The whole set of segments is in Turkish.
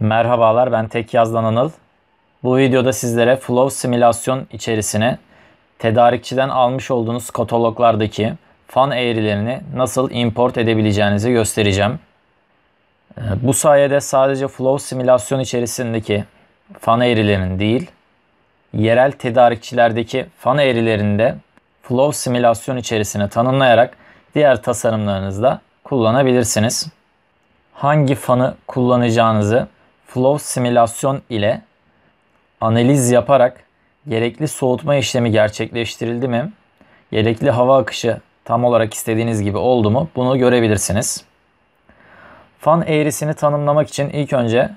Merhabalar ben Tek Yazdan Anıl. Bu videoda sizlere Flow simülasyon içerisine tedarikçiden almış olduğunuz kataloglardaki fan eğrilerini nasıl import edebileceğinizi göstereceğim. Ee, bu sayede sadece Flow simülasyon içerisindeki fan eğrilerinin değil, yerel tedarikçilerdeki fan eğrilerinde Flow simülasyon içerisine tanımlayarak diğer tasarımlarınızda kullanabilirsiniz. Hangi fanı kullanacağınızı flow simülasyon ile analiz yaparak gerekli soğutma işlemi gerçekleştirildi mi? Gerekli hava akışı tam olarak istediğiniz gibi oldu mu? Bunu görebilirsiniz. Fan eğrisini tanımlamak için ilk önce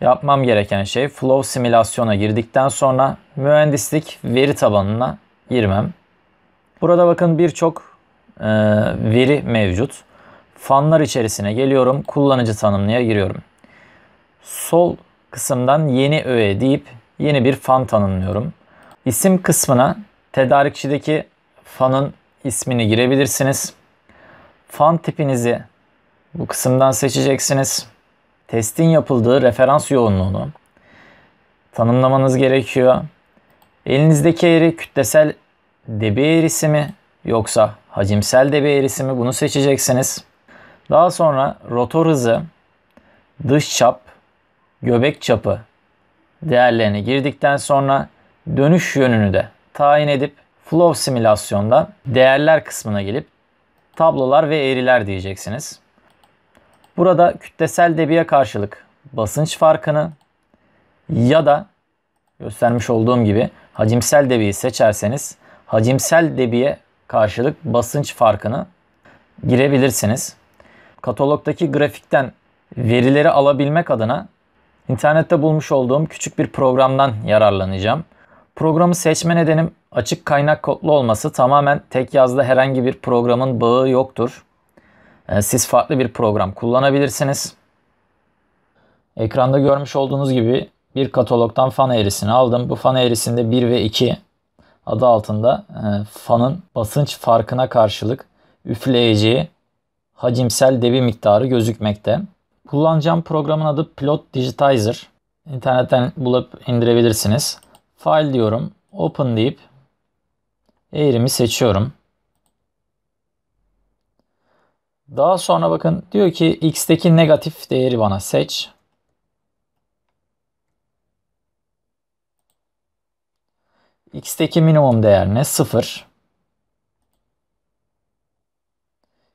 yapmam gereken şey flow simülasyona girdikten sonra mühendislik veri tabanına girmem. Burada bakın birçok e, veri mevcut. Fanlar içerisine geliyorum. Kullanıcı tanımlıya giriyorum sol kısımdan yeni öğe deyip yeni bir fan tanımlıyorum. İsim kısmına tedarikçideki fanın ismini girebilirsiniz. Fan tipinizi bu kısımdan seçeceksiniz. Testin yapıldığı referans yoğunluğunu tanımlamanız gerekiyor. Elinizdeki eğri kütlesel debi eğrisi mi yoksa hacimsel debi eğrisi mi bunu seçeceksiniz. Daha sonra rotor hızı, dış çap, göbek çapı değerlerini girdikten sonra dönüş yönünü de tayin edip flow simülasyonda değerler kısmına gelip tablolar ve eğriler diyeceksiniz. Burada kütlesel debiye karşılık basınç farkını ya da göstermiş olduğum gibi hacimsel debiyi seçerseniz hacimsel debiye karşılık basınç farkını girebilirsiniz. Katalogdaki grafikten verileri alabilmek adına İnternette bulmuş olduğum küçük bir programdan yararlanacağım. Programı seçme nedenim açık kaynak kodlu olması tamamen tek yazda herhangi bir programın bağı yoktur. Ee, siz farklı bir program kullanabilirsiniz. Ekranda görmüş olduğunuz gibi bir katalogdan fan eğrisini aldım. Bu fan eğrisinde 1 ve 2 adı altında e, fanın basınç farkına karşılık üfleyeceği hacimsel debi miktarı gözükmekte. Kullanacağım programın adı Pilot Digitizer. İnternetten bulup indirebilirsiniz. File diyorum. Open deyip eğrimi seçiyorum. Daha sonra bakın diyor ki x'teki negatif değeri bana seç. x'teki minimum değer ne? 0.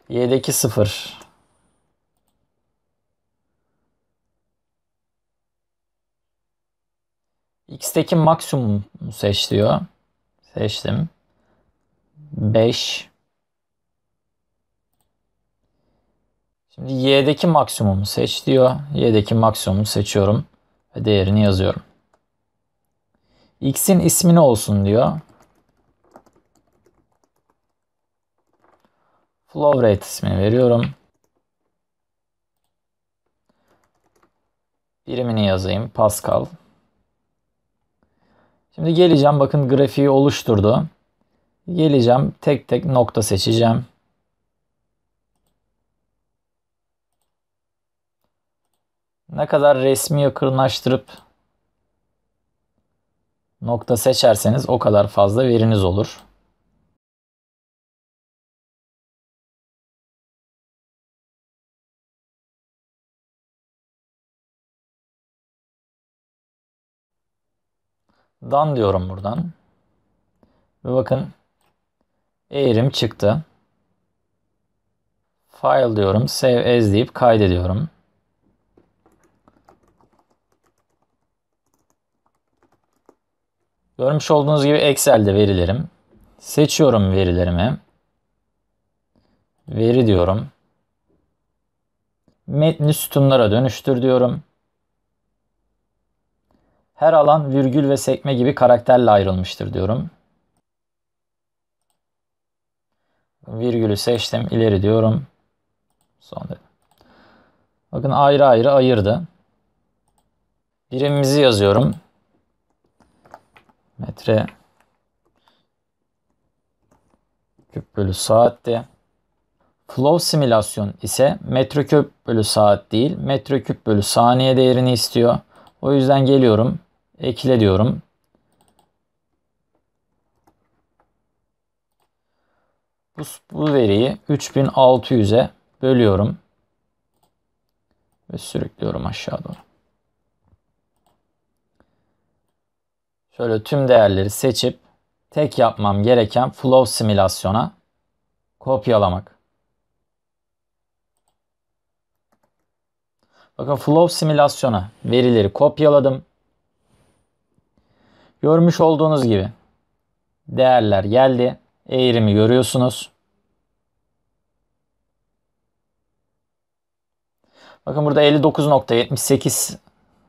y'deki 0 X'teki maksimum seç diyor. Seçtim. 5 Şimdi y'deki maksimumu seç diyor. Y'deki maksimumu seçiyorum ve değerini yazıyorum. X'in ismi ne olsun diyor. Flow rate ismini veriyorum. Birimini yazayım. Pascal. Şimdi geleceğim bakın grafiği oluşturdu. Geleceğim tek tek nokta seçeceğim. Ne kadar resmi yakınlaştırıp nokta seçerseniz o kadar fazla veriniz olur. dan diyorum buradan. Ve bakın eğrim çıktı. File diyorum. Save as deyip kaydediyorum. Görmüş olduğunuz gibi Excel'de verilerim. Seçiyorum verilerimi. Veri diyorum. Metni sütunlara dönüştür diyorum. Her alan virgül ve sekme gibi karakterle ayrılmıştır diyorum. Virgülü seçtim. ileri diyorum. Son dedim. Bakın ayrı ayrı ayırdı. Birimimizi yazıyorum. Metre küp bölü saatte. Flow simülasyon ise metreküp bölü saat değil metreküp bölü saniye değerini istiyor. O yüzden geliyorum ekle diyorum. Bu, bu veriyi 3600'e bölüyorum. Ve sürüklüyorum aşağı doğru. Şöyle tüm değerleri seçip tek yapmam gereken flow simülasyona kopyalamak. Bakın flow simülasyona verileri kopyaladım. Görmüş olduğunuz gibi değerler geldi. Eğrimi görüyorsunuz. Bakın burada 59.78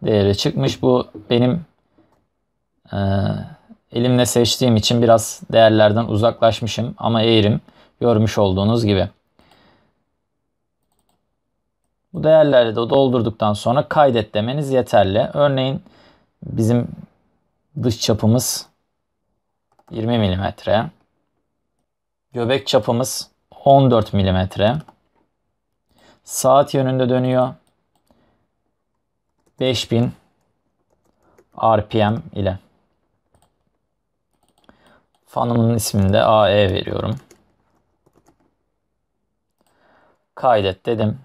değeri çıkmış. Bu benim e, elimle seçtiğim için biraz değerlerden uzaklaşmışım. Ama eğrim görmüş olduğunuz gibi. Bu değerleri de doldurduktan sonra kaydet demeniz yeterli. Örneğin bizim Dış çapımız 20 mm. Göbek çapımız 14 mm. Saat yönünde dönüyor. 5000 RPM ile. Fanımın ismini de AE veriyorum. Kaydet dedim.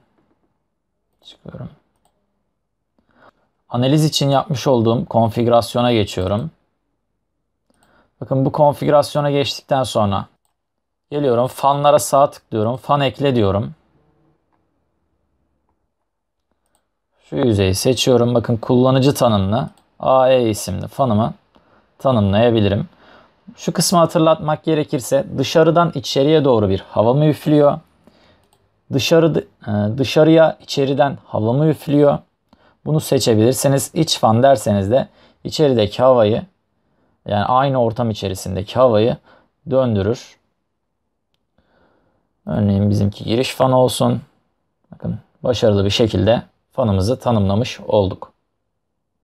Çıkıyorum. Analiz için yapmış olduğum konfigürasyona geçiyorum. Bakın bu konfigürasyona geçtikten sonra geliyorum fanlara sağ tıklıyorum. Fan ekle diyorum. Şu yüzeyi seçiyorum. Bakın kullanıcı tanımlı AE isimli fanımı tanımlayabilirim. Şu kısmı hatırlatmak gerekirse dışarıdan içeriye doğru bir hava mı üflüyor? Dışarı, e, dışarıya içeriden hava mı üflüyor? Bunu seçebilirsiniz. İç fan derseniz de içerideki havayı yani aynı ortam içerisindeki havayı döndürür. Örneğin bizimki giriş fanı olsun. Bakın başarılı bir şekilde fanımızı tanımlamış olduk.